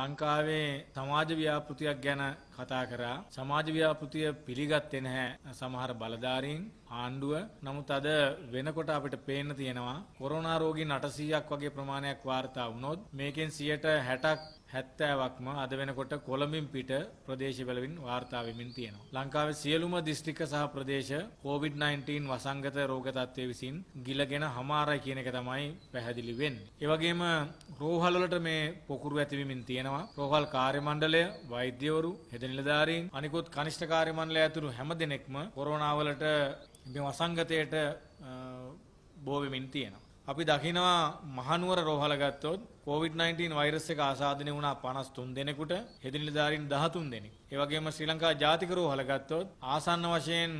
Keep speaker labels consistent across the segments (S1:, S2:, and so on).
S1: ලංකාවේ සමාජ ව්‍යාපෘතියක් ගැන කතා කරා. සමාජ ව්‍යාපෘතිය පිළිගත්තේ නැහැ සමහර බලධාරීන්. ආණ්ඩුව නමුත් අද වෙනකොට අපිට පේන්න තියෙනවා කොරෝනා රෝගී 800ක් වගේ ප්‍රමාණයක් වාර්තා වුණොත් මේකෙන් 60ක් 70ක්ම අද වෙනකොට කොළඹින් පිට ප්‍රදේශවලින් වාර්තා වෙමින් තියෙනවා. ලංකාවේ සියලුම දිස්ත්‍රික්ක සහ ප්‍රදේශ COVID-19 වසංගත රෝග තත්ත්වය විසින් ගිලගෙන හමාරයි කියන එක තමයි පැහැදිලි වෙන්නේ. ඒ වගේම රෝහල් වලට මේ පොකුරු ඇතිවීමින් තියෙනවා. රෝහල් කාර්ය මණ්ඩලය, වෛද්‍යවරු, හෙද නිලධාරීන්, අනිකුත් කනිෂ්ඨ කාර්ය මණ්ඩලය ඇතුළු හැම දෙනෙක්ම කොරෝනා වලට මේ වසංගතයට බෝ වෙමින් තියෙනවා. අපි දකිනවා මහනුවර රෝහල ගත්තොත් COVID-19 වෛරස් එක ආසාදනය වුණා 53 දෙනෙකුට, හෙදිනිලධාරීන් 13 දෙනෙක්. ඒ වගේම ශ්‍රී ලංකා ජාතික රෝහල ගත්තොත් ආසන්න වශයෙන්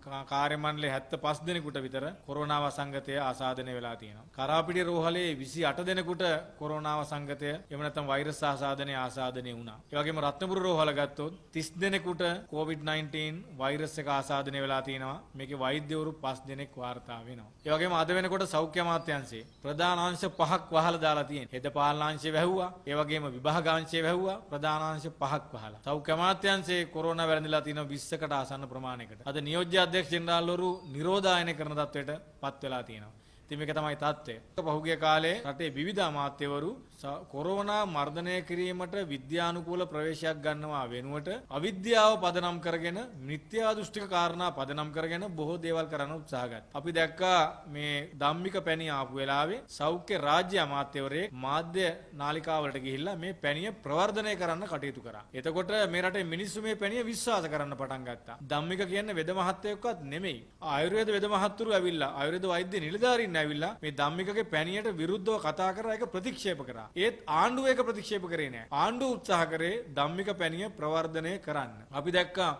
S1: කාර්ය මණ්ඩලයේ 75 දෙනෙකුට විතර කොරෝනාව සංගතය ආසාදනය වෙලා තියෙනවා. කරාපිටිය රෝහලේ 28 දෙනෙකුට කොරෝනාව සංගතය එහෙම නැත්නම් වෛරස් ආසාදනය ආසාදනය වුණා. ඒ වගේම රත්නපුර රෝහල ගත්තොත් 30 දෙනෙකුට COVID-19 වෛරස් එක ආසාදනය වෙලා තියෙනවා. මේකේ වෛද්‍යවරු 5 දෙනෙක් වාර්තා වෙනවා. ඒ වගේම අද වෙනකොට සෞඛ්‍ය අමාත්‍යාංශයේ ප්‍රධාන අංශ පහක් වහලා දාලා තියෙනවා. හෙද පාලන අංශය වැහුවා. ඒ වගේම විභාග අංශය වැහුවා. ප්‍රධාන අංශ පහක් වහලා. සෞඛ්‍ය අමාත්‍යාංශයේ කොරෝනා වැළඳලා තියෙනවා 20කට ආසන්න ප්‍රමාණයකට. අද නියෝජ පූජ්‍ය අධ්‍යක්ෂ ජෙනරාල්වරු නිරෝධායනය කරන තත්වයට පත් වෙලා තියෙනවා. ඉතින් මේක තමයි தත්ත්වය. පහුගිය කාලේ රටේ විවිධ අමාත්‍යවරු කොරෝනා මර්ධනය කිරීමට විද්‍යානුකූල ප්‍රවේශයක් ගන්නවා වෙනුවට අවිද්‍යාව පදනම් කරගෙන මිත්‍යා දෘෂ්ටික කාරණා පදනම් කරගෙන බොහෝ දේවල් කරන්න උත්සාහ ගත්තා. අපි දැක්කා මේ ධම්මික පැණි ආපු වෙලාවේ සෞඛ්‍ය රාජ්‍ය අමාත්‍යවරයෙක් මාධ්‍ය නාලිකාවලට ගිහිල්ලා මේ පැණිය ප්‍රවර්ධනය කරන්න කටයුතු කරා. එතකොට මේ රටේ මිනිස්සු මේ පැණිය විශ්වාස කරන්න පටන් ගත්තා. ධම්මික කියන්නේ වෙද මහත්තයෙක්වත් නෙමෙයි. ආයුර්වේද වෙද මහත්තුරු ඇවිල්ලා ආයුර්වේද වෛද්‍ය නිලධාරීන් ඇවිල්ලා මේ ධම්මිකගේ පැණියට විරුද්ධව කතා කරලා ඒක ප්‍රතික්ෂේප කරා. නිසා. ඒත් ආණ්ඩුව ඒක ප්‍රතික්ෂේප කරේ නෑ. ආණ්ඩුව උත්සාහ කරේ ධම්මික පැණිය ප්‍රවර්ධනය කරන්න. අපි දැක්කා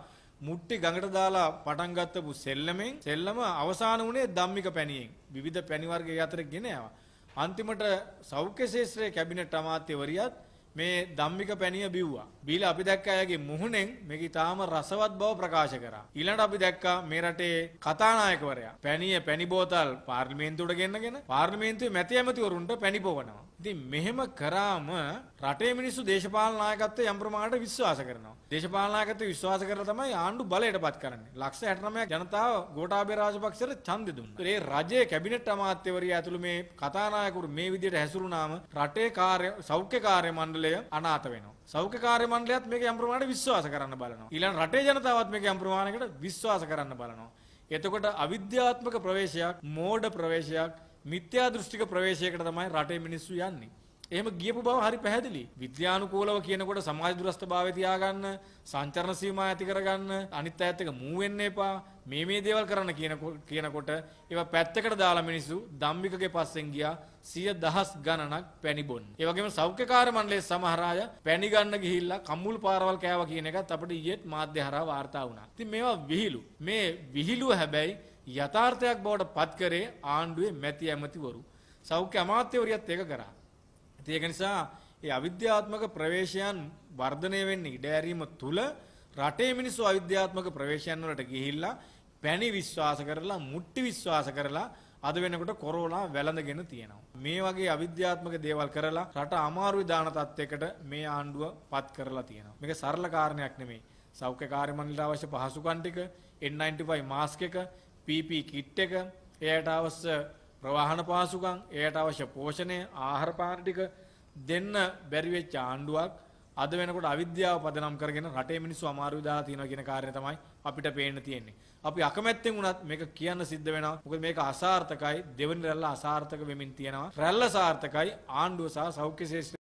S1: මුට්ටි ගඟට දාලා පටන් ගත්තපු සෙල්ලමෙන් සෙල්ලම අවසාන වුණේ ධම්මික පැණියෙන් විවිධ පැණි වර්ග අතර ගෙන යවා. අන්තිමට සෞඛ්‍ය ශාස්ත්‍රයේ කැබිනට් අමාත්‍යවරියත් මේ ධම්මික පැණිය බිව්වා. බීලා අපි දැක්ක අයගේ මුහුණෙන් මේක ඊටාම රසවත් බව ප්‍රකාශ කරා. ඊළඟට අපි දැක්කා මේ රටේ කතානායකවරයා පැණිය පැණි බෝතල් පාර්ලිමේන්තුවට ගෙන්නගෙන පාර්ලිමේන්තුවේ මැති ඇමතිවරුන්ට පැණි පොවනවා. ඉතින් මෙහෙම කරාම රටේ මිනිස්සු දේශපාලන නායකත්වය යම් ප්‍රමාණයකට විශ්වාස කරනවා. දේශපාලන නායකත්වය විශ්වාස කරලා තමයි ආණ්ඩු බලයටපත් කරන්නේ. ලක්ෂ 69ක් ජනතාව ගෝඨාභය රාජපක්ෂට ඡන්දෙ දුන්නා. ඒ රජයේ කැබිනට් අමාත්‍යවරයා ඇතුළු මේ කතානායකවරු මේ විදිහට හැසිරුණාම රටේ කාර්ය සෞඛ්‍ය කාර්ය මණ්ඩලය අනාථ වෙනවා. සෞඛ්‍ය කාර්ය මණ්ඩලයත් මේක යම් ප්‍රමාණයකට විශ්වාස කරන්න බලනවා. ඊළඟ රටේ ජනතාවත් මේක යම් ප්‍රමාණයකට විශ්වාස කරන්න බලනවා. එතකොට අවිද්‍යාත්මක ප්‍රවේශයක්, මෝඩ ප්‍රවේශයක්, මිත්‍යා දෘෂ්ටික ප්‍රවේශයකට තමයි රටේ මිනිස්සු යන්නේ. එහෙම ගියපු බව හරි පැහැදිලි. විද්‍යානුකූලව කියනකොට සමාජ දුරස්ථභාවය තියාගන්න, සංචරණ සීමා ඇති කරගන්න, අනිත් අයත් එක්ක මූ වෙන්න එපා. මේ මේ දේවල් කරන්න කියනකොට ඒවා පැත්තකට දාලා මිනිස්සු ධම්මිකගේ පස්සෙන් ගියා සිය දහස් ගණනක් පැණි බොන්න. ඒ වගේම සෞඛ්‍යකාර මණ්ඩලයේ සමහර අය පැණි ගන්න ගිහිල්ලා කම්මුල් පාරවල් කෑවා කියන එකත් අපිට ඊයේත් මාධ්‍ය හරහා වාර්තා වුණා. ඉතින් මේවා විහිළු. මේ විහිළුව හැබැයි යථාර්ථයක් බවට පත් කරේ ආණ්ඩුවේ මැති ඇමතිවරු. සෞඛ්‍ය අමාත්‍යවරියත් ඒක කරා. ඉතින් ඒක නිසා ඒ අවිද්‍යාත්මක ප්‍රවේශයන් වර්ධනය වෙන්නේ ඉඩ ඇරීම තුල රටේ මිනිස්සු අවිද්‍යාත්මක ප්‍රවේශයන් වලට ගිහිල්ලා පැණි විශ්වාස කරලා මුට්ටි විශ්වාස කරලා අද වෙනකොට කොරෝනා වැළඳගෙන තියෙනවා. මේ වගේ අවිද්‍යාත්මක දේවල් කරලා රට අමාරුයි දාන තත්යකට මේ ආණ්ඩුව පත් කරලා තියෙනවා. මේක සරල කාරණයක් නෙමෙයි. සෞඛ්‍ය කාර්ය මණ්ඩලයට අවශ්‍ය පහසුකම් ටික N95 මාස්ක් එක, PP කිට් එක, එයට අවශ්‍ය ප්‍රවාහන පහසුකම්, එයට අවශ්‍ය පෝෂණය, ආහාර පාන ටික දෙන්න බැරි වෙච්ච ආණ්ඩුවක් අද වෙනකොට අවිද්‍යාව පදනම් කරගෙන රටේ මිනිස්සු අමාරු දාලා තියෙනවා කියන කාරණේ තමයි අපිට පේන්න තියෙන්නේ. අපි අකමැත්තෙන් වුණත් මේක කියන්න සිද්ධ වෙනවා. මොකද මේක අසාර්ථකයි. දෙවෙනි රැල්ල අසාර්ථක වෙමින් තියෙනවා. රැල්ල සාර්ථකයි. ආණ්ඩුව සහ සෞඛ්‍ය ශේෂ්ඨ